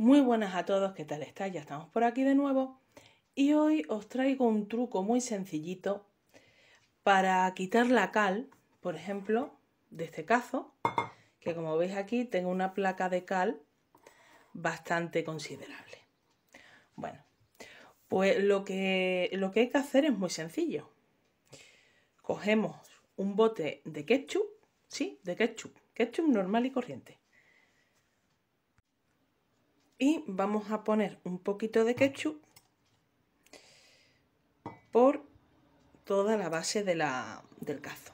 Muy buenas a todos, ¿qué tal estáis? Ya estamos por aquí de nuevo y hoy os traigo un truco muy sencillito para quitar la cal, por ejemplo, de este cazo, que como veis aquí tengo una placa de cal bastante considerable. Bueno, pues lo que, lo que hay que hacer es muy sencillo. Cogemos un bote de ketchup, ¿sí? De ketchup, ketchup normal y corriente y vamos a poner un poquito de ketchup por toda la base del cazo.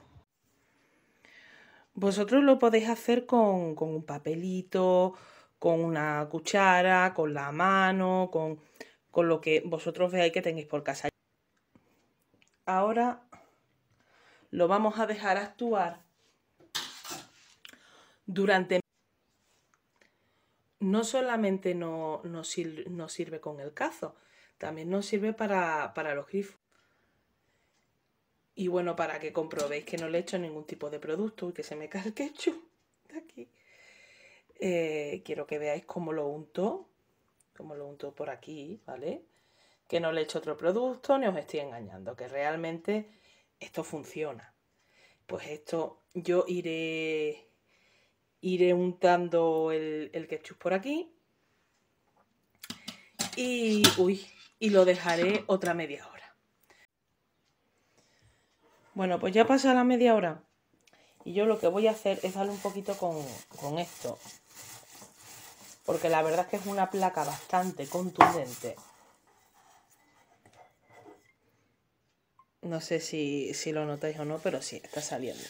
Vosotros lo podéis hacer con, un papelito, con una cuchara, con la mano, con, con lo que vosotros veáis que tenéis por casa. Ahora lo vamos a dejar actuar durante no solamente no, sirve con el cazo, también nos sirve para, los grifos. Y bueno, para que comprobéis que no le he hecho ningún tipo de producto y que se me cae el ketchup de aquí. Eh, quiero que veáis cómo lo unto, cómo lo unto por aquí, ¿vale? Que no le he hecho otro producto ni os estoy engañando, que realmente esto funciona. Pues esto yo iré iré untando el, ketchup por aquí. Y, uy, y lo dejaré otra media hora. Bueno, pues ya pasa la media hora. Y yo lo que voy a hacer es darle un poquito con, esto. Porque la verdad es que es una placa bastante contundente. No sé si, si lo notáis o no, pero sí, está saliendo.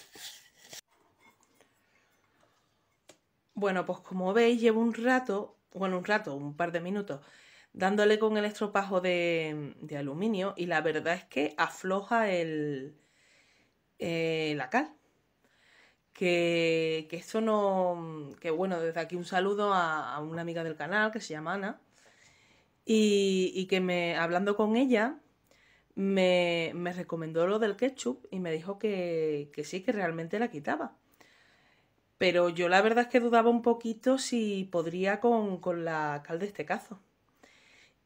Bueno, pues como veis, llevo un rato, bueno, un rato, un par de minutos, dándole con el estropajo de, aluminio y la verdad es que afloja el, eh, la cal. Que, esto no... que bueno, desde aquí un saludo a, una amiga del canal que se llama Ana y, que me, hablando con ella, me, recomendó lo del ketchup y me dijo que sí, que realmente la quitaba. Pero yo la verdad es que dudaba un poquito si podría con, con la cal de este cazo.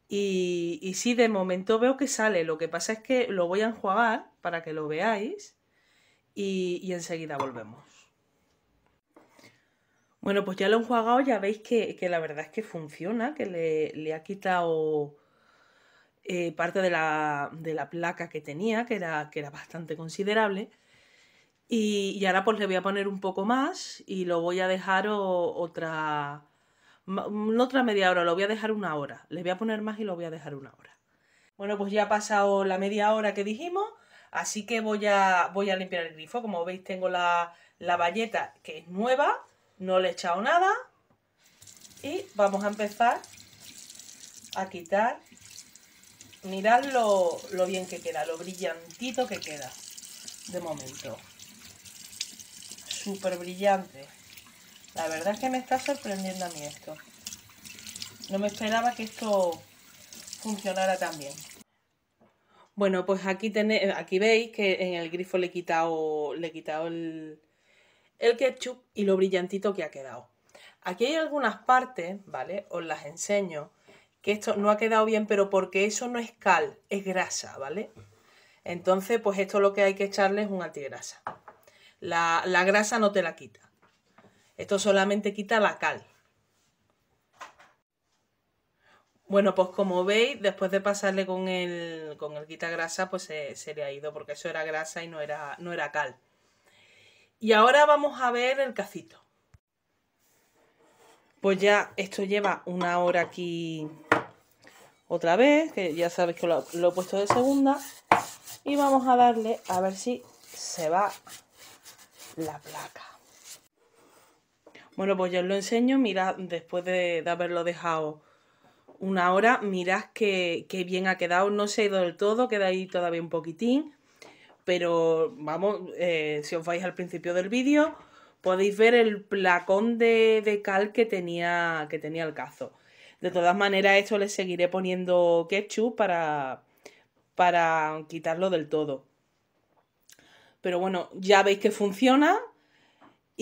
Y, y sí, de momento veo que sale. Lo que pasa es que lo voy a enjuagar para que lo veáis y, enseguida volvemos. Bueno, pues ya lo he enjuagado, ya veis que, la verdad es que funciona, que le, ha quitado eh, parte de la, de la, placa que tenía, que era bastante considerable. Y, ahora pues le voy a poner un poco más y lo voy a dejar otra, mm, no otra media hora, lo voy a dejar una hora. Le voy a poner más y lo voy a dejar una hora. Bueno, pues ya ha pasado la media hora que dijimos, así que voy a, voy a limpiar el grifo. Como veis tengo la, valleta que es nueva, no le he echado nada. Y vamos a empezar a quitar, mirad lo bien que queda, lo brillantito que queda de momento súper brillante. La verdad es que me está sorprendiendo a mí esto. No me esperaba que esto funcionara tan bien. Bueno, pues aquí, tenéis, aquí veis que en el grifo le he quitado, le he quitado el, el ketchup y lo brillantito que ha quedado. Aquí hay algunas partes, ¿vale? Os las enseño, que esto no ha quedado bien, pero porque eso no es cal, es grasa, ¿vale? Entonces, pues esto lo que hay que echarle es un antigrasa. La, grasa no te la quita. Esto solamente quita la cal. Bueno, pues como veis, después de pasarle con el, con el grasa pues se, le ha ido, porque eso era grasa y no era, no era cal. Y ahora vamos a ver el cacito. Pues ya esto lleva una hora aquí otra vez, que ya sabéis que lo he puesto de segunda. Y vamos a darle a ver si se va la placa. Bueno, pues yo os lo enseño. Mirad, después de, haberlo dejado una hora, mirad que, bien ha quedado. No se ha ido del todo, queda ahí todavía un poquitín. Pero vamos, eh, si os vais al principio del vídeo, podéis ver el placón de, de, cal que tenía, que tenía el cazo. De todas maneras, esto le seguiré poniendo ketchup para, para quitarlo del todo. Pero bueno, ya veis que funciona.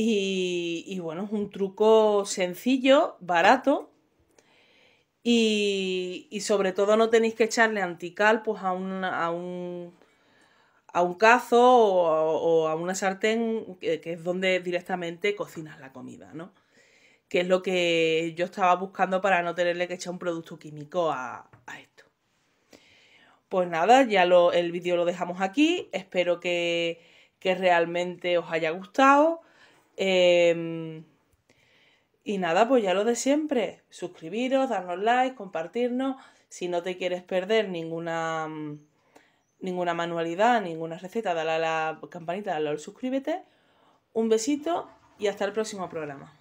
Y, bueno, es un truco sencillo, barato. Y, sobre todo no tenéis que echarle antical pues, a, un, a, un, cazo o, a una sartén, que, es donde directamente cocinas la comida, ¿no? Que es lo que yo estaba buscando para no tenerle que echar un producto químico a, a esto. Pues nada, ya el vídeo lo dejamos aquí. Espero que, realmente os haya gustado. Em, y nada, pues ya lo de siempre. Suscribiros, darnos like, compartirnos. Si no te quieres perder ninguna, mm, ninguna manualidad, ninguna receta, dale a la campanita, dale al suscríbete. Un besito y hasta el próximo programa.